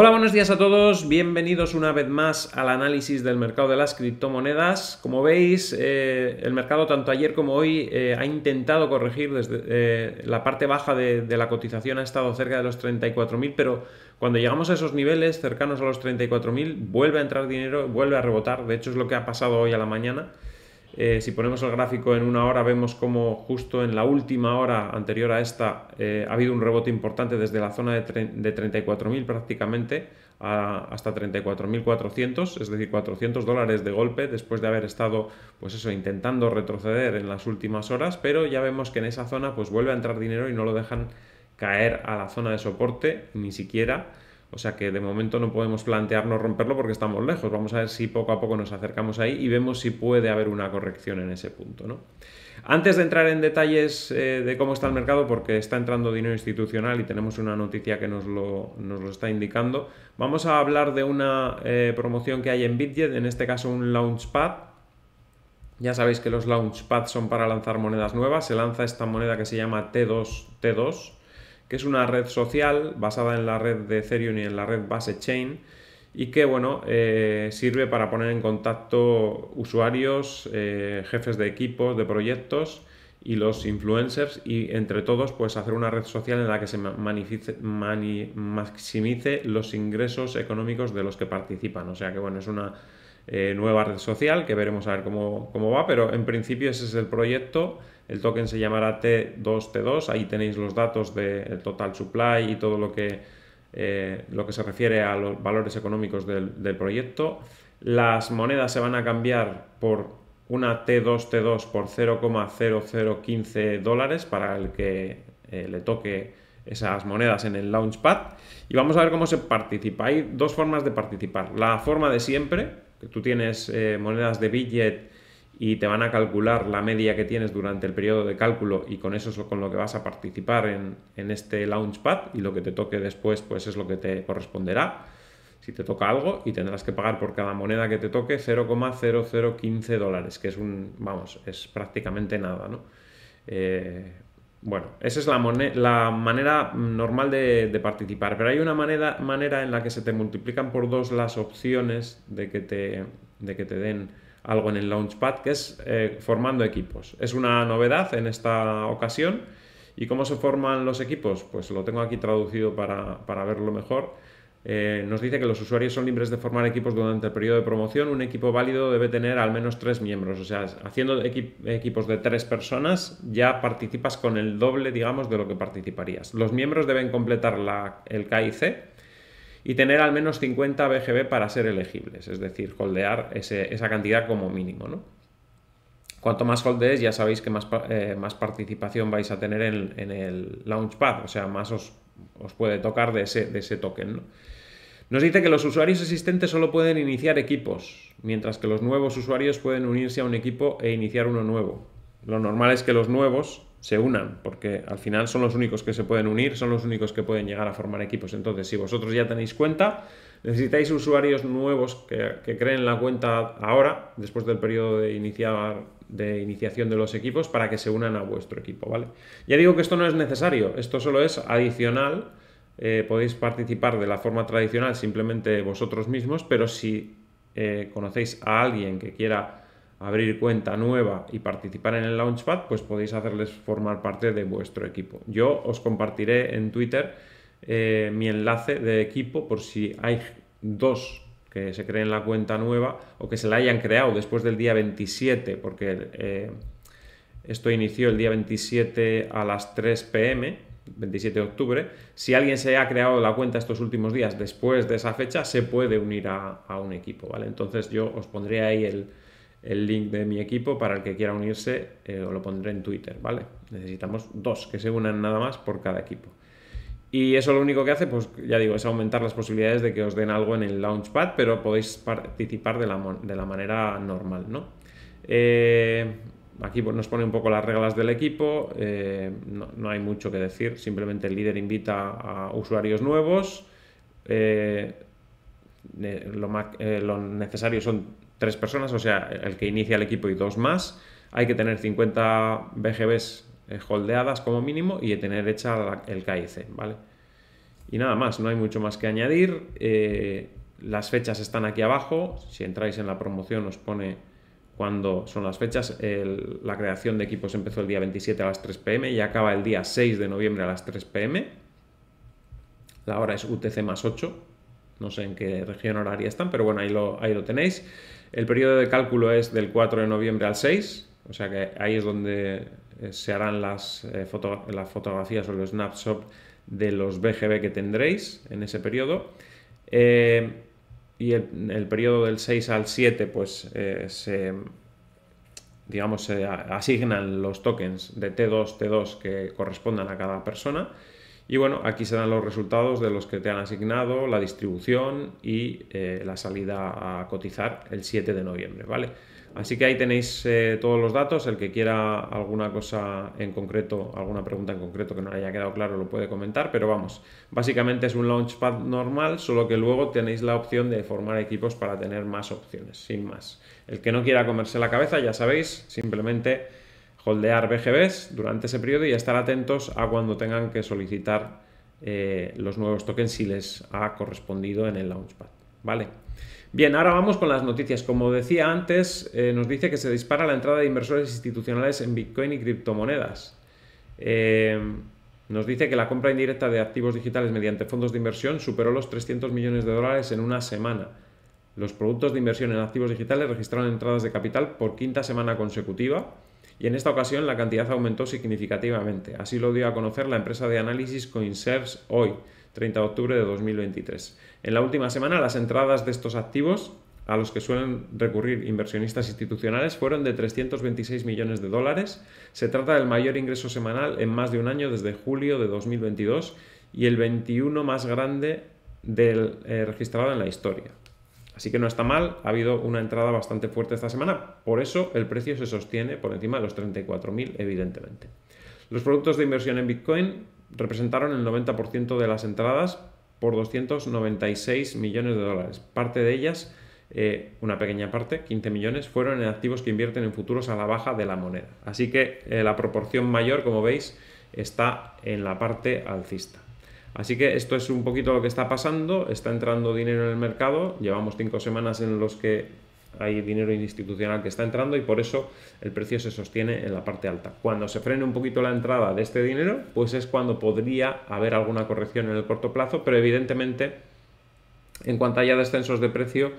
Hola, buenos días a todos. Bienvenidos una vez más al análisis del mercado de las criptomonedas. Como veis, eh, el mercado tanto ayer como hoy eh, ha intentado corregir desde eh, la parte baja de, de, la cotización, ha estado cerca de los 34.000, pero cuando llegamos a esos niveles cercanos a los 34.000, vuelve a entrar dinero, vuelve a rebotar. De hecho, es lo que ha pasado hoy a la mañana. Eh, si ponemos el gráfico en una hora, vemos como justo en la última hora anterior a esta eh, ha habido un rebote importante desde la zona de, 34.000 prácticamente hasta 34.400, es decir, 400 dólares de golpe después de haber estado, pues eso, intentando retroceder en las últimas horas, pero ya vemos que en esa zona pues vuelve a entrar dinero y no lo dejan caer a la zona de soporte ni siquiera. O sea que de momento no podemos plantearnos romperlo porque estamos lejos. Vamos a ver si poco a poco nos acercamos ahí y vemos si puede haber una corrección en ese punto. Antes de entrar en detalles eh, de cómo está el mercado, porque está entrando dinero institucional y tenemos una noticia que nos lo, está indicando, vamos a hablar de una eh, promoción que hay en Bitget, en este caso un Launchpad. Ya sabéis que los Launchpads son para lanzar monedas nuevas. Se lanza esta moneda que se llama T2, T2 que es una red social basada en la red de Ethereum y en la red base Chain y que bueno, eh, sirve para poner en contacto usuarios, eh, jefes de equipos, de proyectos y los influencers y entre todos pues hacer una red social en la que se maximice los ingresos económicos de los que participan. O sea que bueno, es una eh, nueva red social que veremos a ver cómo, cómo va, pero en principio ese es el proyecto. El token se llamará T2T2, ahí tenéis los datos de eh, total supply y todo lo que, eh, lo que se refiere a los valores económicos del, proyecto. Las monedas se van a cambiar por una T2T2 por 0,0015 dólares para el que eh, le toque esas monedas en el Launchpad. Y vamos a ver cómo se participa. Hay dos formas de participar. La forma de siempre, que tú tienes monedas de billet y te van a calcular la media que tienes durante el periodo de cálculo y con eso es con lo que vas a participar en, en este Launchpad y lo que te toque después pues es lo que te corresponderá si te toca algo y tendrás que pagar por cada moneda que te toque 0,0015 dólares, que es un, vamos, es prácticamente nada, ¿no? Eh, bueno, esa es la, la manera normal de, participar, pero hay una manera, manera en la que se te multiplican por dos las opciones de que te, de que te den algo en el Launchpad, que es eh, formando equipos. Es una novedad en esta ocasión. ¿Y cómo se forman los equipos? Pues lo tengo aquí traducido para, verlo mejor. Eh, nos dice que los usuarios son libres de formar equipos durante el periodo de promoción. Un equipo válido debe tener al menos tres miembros. O sea, haciendo equipos de tres personas ya participas con el doble, digamos, de lo que participarías. Los miembros deben completar la, el KIC y tener al menos 50 BGB para ser elegibles, es decir, holdear esa cantidad como mínimo. ¿no? Cuanto más holdees, ya sabéis que más, eh, más participación vais a tener en, el Launchpad, o sea, más os, puede tocar de ese, de ese token. Nos dice que los usuarios existentes solo pueden iniciar equipos, mientras que los nuevos usuarios pueden unirse a un equipo e iniciar uno nuevo. Lo normal es que los nuevos se unan, porque al final son los únicos que se pueden unir, son los únicos que pueden llegar a formar equipos. Entonces, si vosotros ya tenéis cuenta, necesitáis usuarios nuevos que, creen la cuenta ahora, después del periodo de, iniciar, de iniciación de los equipos, para que se unan a vuestro equipo, ¿vale? Ya digo que esto no es necesario, esto solo es adicional. Eh, podéis participar de la forma tradicional simplemente vosotros mismos, pero si eh, conocéis a alguien que quiera abrir cuenta nueva y participar en el Launchpad, pues podéis hacerles formar parte de vuestro equipo. Yo os compartiré en Twitter eh, mi enlace de equipo por si hay dos que se creen la cuenta nueva o que se la hayan creado después del día 27, porque eh, esto inició el día 27 a las 3 pm, 27 de octubre. Si alguien se ha creado la cuenta estos últimos días después de esa fecha, se puede unir a, un equipo, ¿vale? Entonces yo os pondré ahí el, el link de mi equipo para el que quiera unirse eh, lo pondré en Twitter, ¿vale? Necesitamos dos que se unan nada más por cada equipo. Y eso lo único que hace, pues ya digo, es aumentar las posibilidades de que os den algo en el Launchpad, pero podéis participar de la, de la manera normal, eh, aquí pues, nos pone un poco las reglas del equipo, eh, no, hay mucho que decir, simplemente el líder invita a usuarios nuevos, eh, lo, necesario son tres personas, o sea, el que inicia el equipo y dos más, hay que tener 50 BGBs eh, holdeadas como mínimo y tener hecha el KIC, ¿vale? Y nada más, no hay mucho más que añadir. Eh, las fechas están aquí abajo. Si entráis en la promoción os pone cuándo son las fechas. la creación de equipos empezó el día 27 a las 3 pm y acaba el día 6 de noviembre a las 3 pm. La hora es UTC más 8. No sé en qué región horaria están, pero bueno, ahí lo, ahí lo tenéis. El periodo de cálculo es del 4 de noviembre al 6, o sea que ahí es donde eh, se harán eh, las, fotografías o los snapshots de los BGB que tendréis en ese periodo. Eh, y el, el, periodo del 6 al 7, pues digamos, se asignan los tokens de T2, T2 que correspondan a cada persona. Y bueno, aquí serán los resultados de los que te han asignado, la distribución y eh, la salida a cotizar el 7 de noviembre, ¿vale? Así que ahí tenéis eh, todos los datos, el que quiera alguna cosa en concreto, alguna pregunta en concreto que no le haya quedado claro lo puede comentar, pero vamos, básicamente es un launchpad normal, solo que luego tenéis la opción de formar equipos para tener más opciones, sin más. El que no quiera comerse la cabeza, ya sabéis, simplemente holdear BGBs durante ese periodo y estar atentos a cuando tengan que solicitar eh, los nuevos tokens si les ha correspondido en el Launchpad. ¿Vale? Bien, ahora vamos con las noticias. Como decía antes, eh, nos dice que se dispara la entrada de inversores institucionales en Bitcoin y criptomonedas. Eh, nos dice que la compra indirecta de activos digitales mediante fondos de inversión superó los 300 millones de dólares en una semana. Los productos de inversión en activos digitales registraron entradas de capital por quinta semana consecutiva y en esta ocasión la cantidad aumentó significativamente. Así lo dio a conocer la empresa de análisis CoinShares hoy, 30 de octubre de 2023. En la última semana las entradas de estos activos a los que suelen recurrir inversionistas institucionales fueron de 326 millones de dólares. Se trata del mayor ingreso semanal en más de un año desde julio de 2022 y el 21 más grande del, eh, registrado en la historia. Así que no está mal, ha habido una entrada bastante fuerte esta semana, por eso el precio se sostiene por encima de los 34.000 evidentemente. Los productos de inversión en Bitcoin representaron el 90% de las entradas por 296 millones de dólares. Parte de ellas, eh, una pequeña parte, 15 millones, fueron en activos que invierten en futuros a la baja de la moneda. Así que eh, la proporción mayor, como veis, está en la parte alcista. Así que esto es un poquito lo que está pasando, está entrando dinero en el mercado, llevamos cinco semanas en los que hay dinero institucional que está entrando y por eso el precio se sostiene en la parte alta. Cuando se frene un poquito la entrada de este dinero, pues es cuando podría haber alguna corrección en el corto plazo, pero evidentemente en cuanto haya descensos de precio,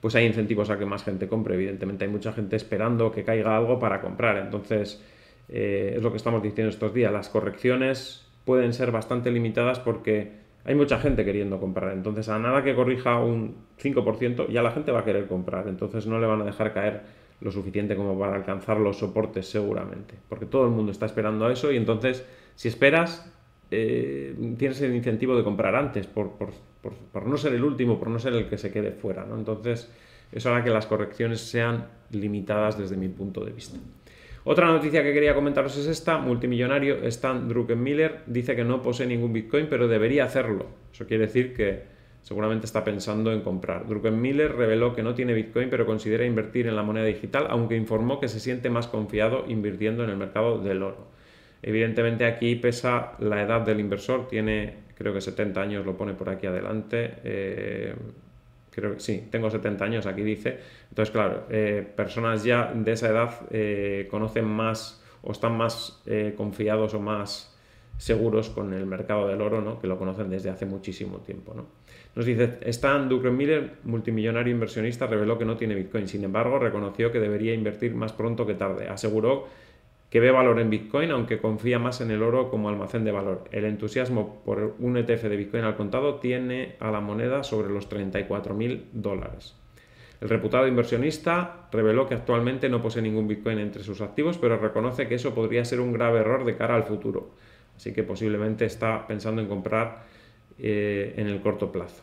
pues hay incentivos a que más gente compre. Evidentemente hay mucha gente esperando que caiga algo para comprar. Entonces, eh, es lo que estamos diciendo estos días. Las correcciones pueden ser bastante limitadas porque hay mucha gente queriendo comprar. Entonces, a nada que corrija un 5%, ya la gente va a querer comprar. Entonces, no le van a dejar caer lo suficiente como para alcanzar los soportes seguramente. Porque todo el mundo está esperando a eso y entonces, si esperas, eh, tienes el incentivo de comprar antes por, por, no ser el último, por no ser el que se quede fuera. ¿no? Entonces, eso hará que las correcciones sean limitadas desde mi punto de vista. Otra noticia que quería comentaros es esta. Multimillonario Stan Druckenmiller dice que no posee ningún Bitcoin, pero debería hacerlo. Eso quiere decir que seguramente está pensando en comprar. Druckenmiller reveló que no tiene Bitcoin, pero considera invertir en la moneda digital, aunque informó que se siente más confiado invirtiendo en el mercado del oro. Evidentemente aquí pesa la edad del inversor, tiene creo que 70 años, lo pone por aquí adelante. Eh, creo que sí, tengo 70 años, aquí dice. Entonces, claro, eh, personas ya de esa edad eh, conocen más o están más eh, confiados o más seguros con el mercado del oro, ¿no? que lo conocen desde hace muchísimo tiempo. Nos dice, Stan Miller, multimillonario inversionista, reveló que no tiene Bitcoin, sin embargo reconoció que debería invertir más pronto que tarde. Aseguró que ve valor en Bitcoin, aunque confía más en el oro como almacén de valor. El entusiasmo por un ETF de Bitcoin al contado tiene a la moneda sobre los 34.000 dólares. El reputado inversionista reveló que actualmente no posee ningún Bitcoin entre sus activos, pero reconoce que eso podría ser un grave error de cara al futuro. Así que posiblemente está pensando en comprar eh, en el corto plazo.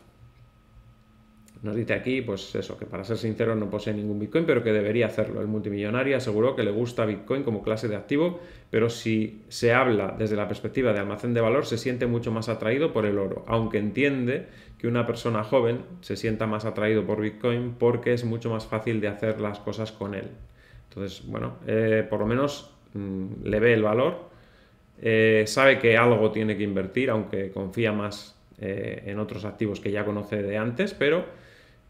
Nos dice aquí, pues eso, que para ser sincero no posee ningún Bitcoin, pero que debería hacerlo. El multimillonario aseguró que le gusta Bitcoin como clase de activo, pero si se habla desde la perspectiva de almacén de valor, se siente mucho más atraído por el oro, aunque entiende que una persona joven se sienta más atraído por Bitcoin porque es mucho más fácil de hacer las cosas con él. Entonces, bueno, eh, por lo menos mm, le ve el valor, eh, sabe que algo tiene que invertir, aunque confía más eh, en otros activos que ya conoce de antes, pero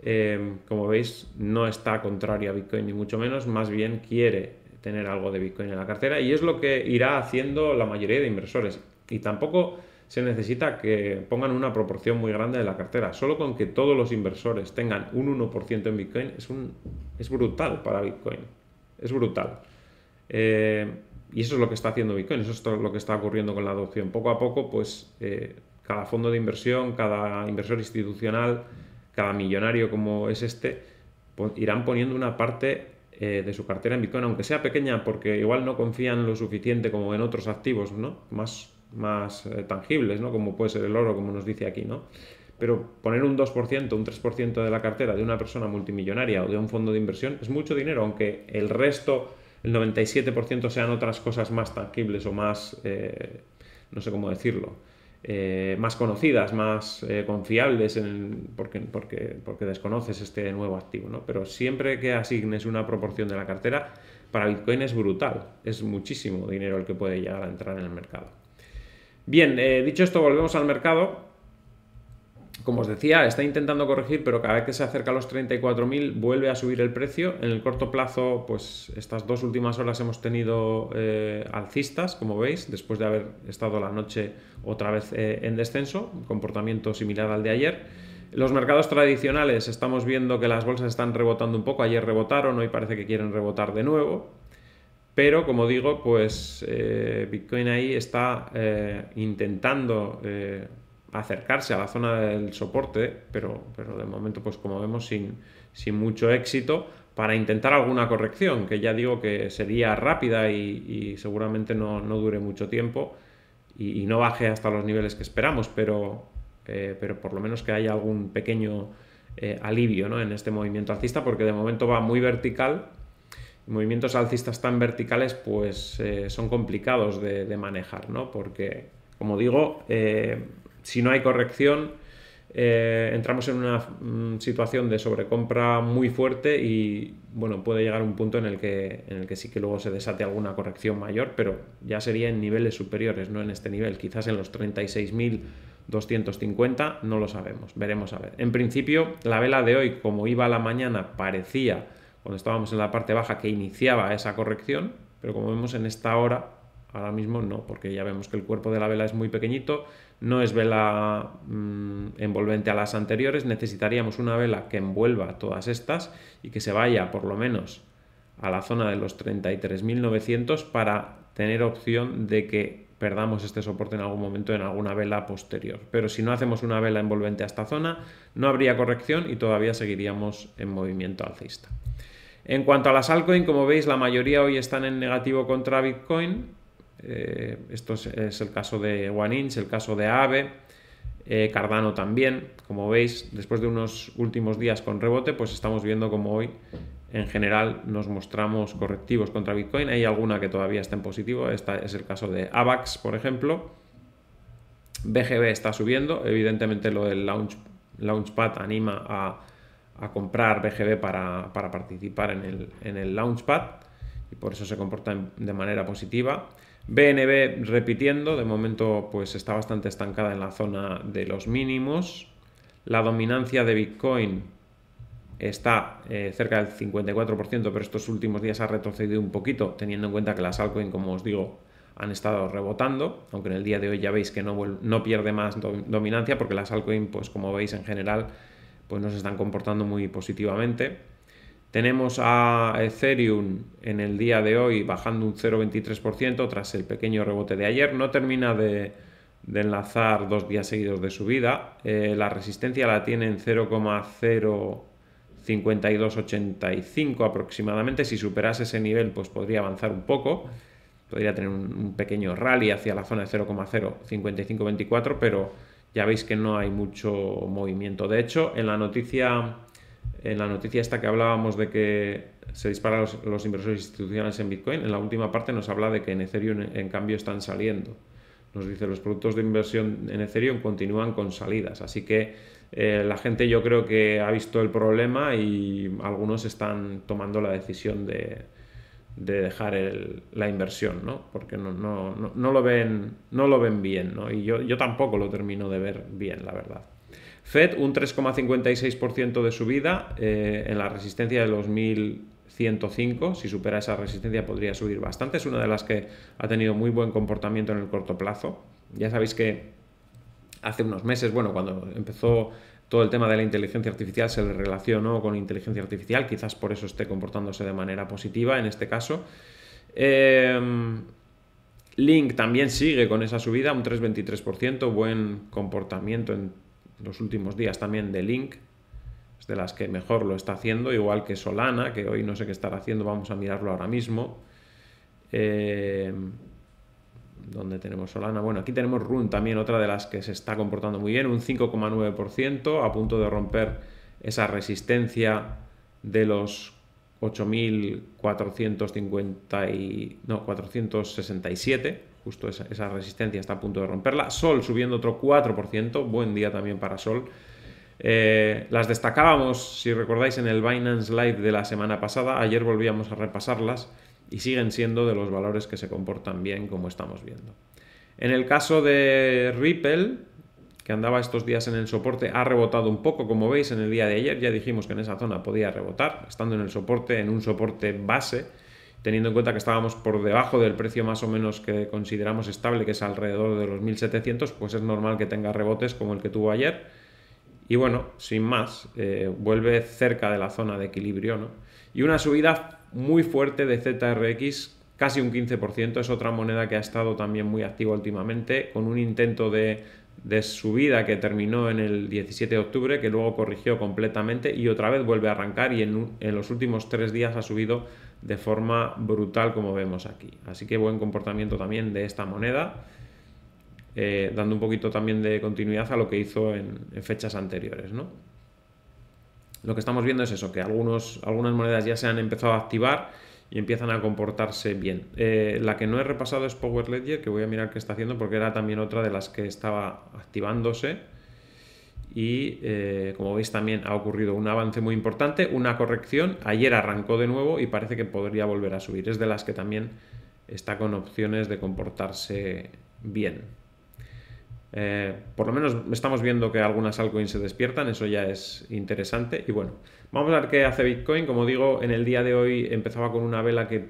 Em, como veis, no está contrario a Bitcoin ni mucho menos, más bien quiere tener algo de Bitcoin en la cartera y es lo que irá haciendo la mayoría de inversores. Y tampoco se necesita que pongan una proporción muy grande de la cartera. Solo con que todos los inversores tengan un 1% en Bitcoin es, brutal para Bitcoin. Es brutal. Eh, y eso es lo que está haciendo Bitcoin, eso es lo que está ocurriendo con la adopción. Poco a poco, pues eh, cada fondo de inversión, cada inversor institucional, cada millonario como es este, irán poniendo una parte eh, de su cartera en Bitcoin, aunque sea pequeña, porque igual no confían lo suficiente como en otros activos, ¿no? Más, más eh, tangibles, ¿no? Como puede ser el oro, como nos dice aquí, ¿no? Pero poner un 2%, un 3% de la cartera de una persona multimillonaria o de un fondo de inversión es mucho dinero, aunque el resto, el 97% sean otras cosas más tangibles o más, eh, no sé cómo decirlo, eh, más conocidas, más eh, confiables, en porque, desconoces este nuevo activo, ¿no? Pero siempre que asignes una proporción de la cartera, para Bitcoin es brutal, es muchísimo dinero el que puede llegar a entrar en el mercado. Bien, eh, dicho esto, volvemos al mercado como os decía, está intentando corregir, pero cada vez que se acerca a los 34.000 vuelve a subir el precio. En el corto plazo, pues estas dos últimas horas hemos tenido eh, alcistas, como veis, después de haber estado la noche otra vez eh, en descenso, un comportamiento similar al de ayer. Los mercados tradicionales, estamos viendo que las bolsas están rebotando un poco, ayer rebotaron, hoy parece que quieren rebotar de nuevo. Pero como digo, pues eh, Bitcoin ahí está intentando acercarse a la zona del soporte, pero, pero de momento, pues como vemos, sin, sin mucho éxito, para intentar alguna corrección, que ya digo que sería rápida y, seguramente no, dure mucho tiempo y, no baje hasta los niveles que esperamos, pero, eh, pero por lo menos que haya algún pequeño eh, alivio en este movimiento alcista, porque de momento va muy vertical. Movimientos alcistas tan verticales pues eh, son complicados de, de manejar, ¿no? Porque, como digo, si no hay corrección, eh, entramos en una mm, situación de sobrecompra muy fuerte y bueno, puede llegar un punto en el, que, en el que sí que luego se desate alguna corrección mayor, pero ya sería en niveles superiores, no en este nivel, quizás en los 36.250, no lo sabemos, veremos a ver. En principio, la vela de hoy, como iba a la mañana, parecía, cuando estábamos en la parte baja, que iniciaba esa corrección, pero como vemos en esta hora, ahora mismo no, porque ya vemos que el cuerpo de la vela es muy pequeñito, no es vela mm, envolvente a las anteriores, necesitaríamos una vela que envuelva todas estas y que se vaya por lo menos a la zona de los 33.900 para tener opción de que perdamos este soporte en algún momento en alguna vela posterior. Pero si no hacemos una vela envolvente a esta zona, no habría corrección y todavía seguiríamos en movimiento alcista. En cuanto a las altcoins, como veis, la mayoría hoy están en negativo contra Bitcoin, eh, esto es, el caso de OneInch, el caso de Aave, eh, Cardano también. Como veis, después de unos últimos días con rebote, pues estamos viendo como hoy en general nos mostramos correctivos contra Bitcoin. Hay alguna que todavía está en positivo, Este es el caso de AVAX, por ejemplo. BGB está subiendo, evidentemente lo del Launchpad anima a, comprar BGB para, participar en el, en el Launchpad y por eso se comporta de manera positiva. BNB repitiendo, de momento pues está bastante estancada en la zona de los mínimos. La dominancia de Bitcoin está eh, cerca del 54%, pero estos últimos días ha retrocedido un poquito, teniendo en cuenta que las altcoins, como os digo, han estado rebotando, aunque en el día de hoy ya veis que no, no pierde más dominancia, porque las altcoins, pues como veis en general, pues no se están comportando muy positivamente. Tenemos a Ethereum en el día de hoy bajando un 0,23% tras el pequeño rebote de ayer. No termina de, enlazar dos días seguidos de subida. Eh, la resistencia la tiene en 0,05285 aproximadamente. Si superase ese nivel, pues podría avanzar un poco. Podría tener un pequeño rally hacia la zona de 0,05524, pero ya veis que no hay mucho movimiento. De hecho, en la noticia en la noticia esta que hablábamos de que se disparan los, inversores institucionales en Bitcoin, en la última parte nos habla de que en Ethereum en, cambio están saliendo. Nos dice los productos de inversión en Ethereum continúan con salidas, así que eh, la gente yo creo que ha visto el problema y algunos están tomando la decisión de, dejar la inversión, ¿no? Porque no, no, lo ven, no lo ven bien, ¿no? Y yo, yo tampoco lo termino de ver bien, la verdad. FED un 3,56% de subida eh, en la resistencia de los 1.105. Si supera esa resistencia podría subir bastante. Es una de las que ha tenido muy buen comportamiento en el corto plazo. Ya sabéis que hace unos meses, bueno, cuando empezó todo el tema de la inteligencia artificial se le relacionó con inteligencia artificial, quizás por eso esté comportándose de manera positiva en este caso. Em, Link también sigue con esa subida, un 3,23%, buen comportamiento en los últimos días también de Link, es de las que mejor lo está haciendo, igual que Solana, que hoy no sé qué estará haciendo, vamos a mirarlo ahora mismo. Eh, ¿Dónde tenemos Solana? Bueno, aquí tenemos Run también, otra de las que se está comportando muy bien, un 5,9%, a punto de romper esa resistencia de los 8.467. no, 467, justo esa, resistencia está a punto de romperla. Sol subiendo otro 4%, buen día también para Sol. Eh, las destacábamos, si recordáis, en el Binance Live de la semana pasada, ayer volvíamos a repasarlas y siguen siendo de los valores que se comportan bien como estamos viendo. En el caso de Ripple, que andaba estos días en el soporte, ha rebotado un poco, como veis en el día de ayer, ya dijimos que en esa zona podía rebotar, estando en el soporte, en un soporte base, teniendo en cuenta que estábamos por debajo del precio más o menos que consideramos estable, que es alrededor de los 1700, pues es normal que tenga rebotes como el que tuvo ayer. Y bueno, sin más, eh, vuelve cerca de la zona de equilibrio, Y una subida muy fuerte de ZRX, casi un 15%, es otra moneda que ha estado también muy activa últimamente, con un intento de de subida que terminó en el 17 de octubre, que luego corrigió completamente y otra vez vuelve a arrancar y en, los últimos tres días ha subido de forma brutal como vemos aquí. Así que buen comportamiento también de esta moneda, eh, dando un poquito también de continuidad a lo que hizo en, fechas anteriores. ¿no? Lo que estamos viendo es eso, que algunos, algunas monedas ya se han empezado a activar y empiezan a comportarse bien. Eh, la que no he repasado es Power Ledger, que voy a mirar qué está haciendo porque era también otra de las que estaba activándose. Y eh, como veis también ha ocurrido un avance muy importante, una corrección. Ayer arrancó de nuevo y parece que podría volver a subir. Es de las que también está con opciones de comportarse bien. Eh, por lo menos estamos viendo que algunas altcoins se despiertan, eso ya es interesante. Y bueno, Vamos a ver qué hace Bitcoin. Como digo, en el día de hoy empezaba con una vela que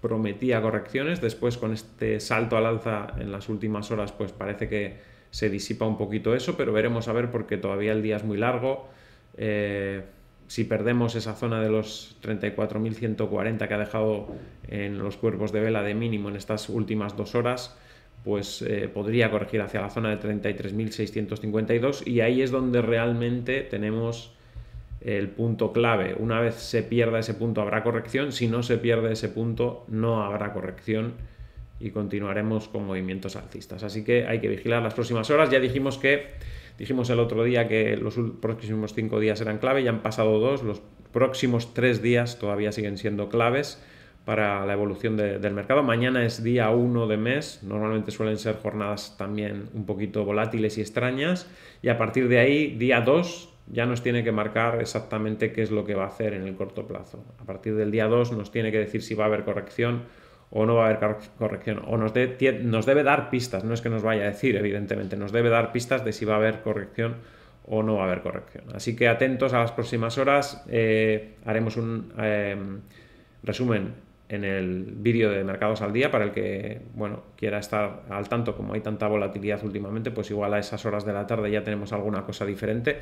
prometía correcciones, después con este salto al alza en las últimas horas, pues parece que se disipa un poquito eso, pero veremos a ver porque todavía el día es muy largo. Eh, si perdemos esa zona de los 34.140 que ha dejado en los cuerpos de vela de mínimo en estas últimas dos horas, pues eh, podría corregir hacia la zona de 33.652 y ahí es donde realmente tenemos el punto clave. Una vez se pierda ese punto habrá corrección, si no se pierde ese punto no habrá corrección y continuaremos con movimientos alcistas. Así que hay que vigilar las próximas horas. Ya dijimos que dijimos el otro día que los próximos cinco días eran clave, ya han pasado dos, los próximos tres días todavía siguen siendo claves para la evolución del mercado. Mañana es día 1 de mes, normalmente suelen ser jornadas también un poquito volátiles y extrañas, y a partir de ahí, día 2, ya nos tiene que marcar exactamente qué es lo que va a hacer en el corto plazo. A partir del día 2 nos tiene que decir si va a haber corrección o no va a haber corrección. O nos, debe dar pistas, no es que nos vaya a decir, evidentemente, nos debe dar pistas de si va a haber corrección o no va a haber corrección. Así que atentos a las próximas horas, eh, haremos un eh, resumen en el vídeo de Mercados al Día para el que bueno, quiera estar al tanto, como hay tanta volatilidad últimamente, pues igual a esas horas de la tarde ya tenemos alguna cosa diferente.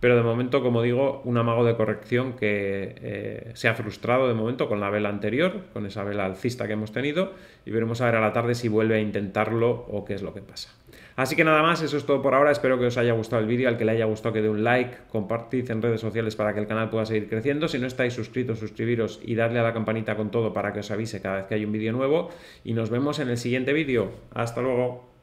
Pero de momento, como digo, un amago de corrección que eh, se ha frustrado de momento con la vela anterior, con esa vela alcista que hemos tenido, y veremos a ver a la tarde si vuelve a intentarlo o qué es lo que pasa. Así que nada más, eso es todo por ahora. Espero que os haya gustado el vídeo. Al que le haya gustado, que dé un like, compartid en redes sociales para que el canal pueda seguir creciendo. Si no estáis suscritos, suscribiros y darle a la campanita con todo para que os avise cada vez que hay un vídeo nuevo. Y nos vemos en el siguiente vídeo. Hasta luego.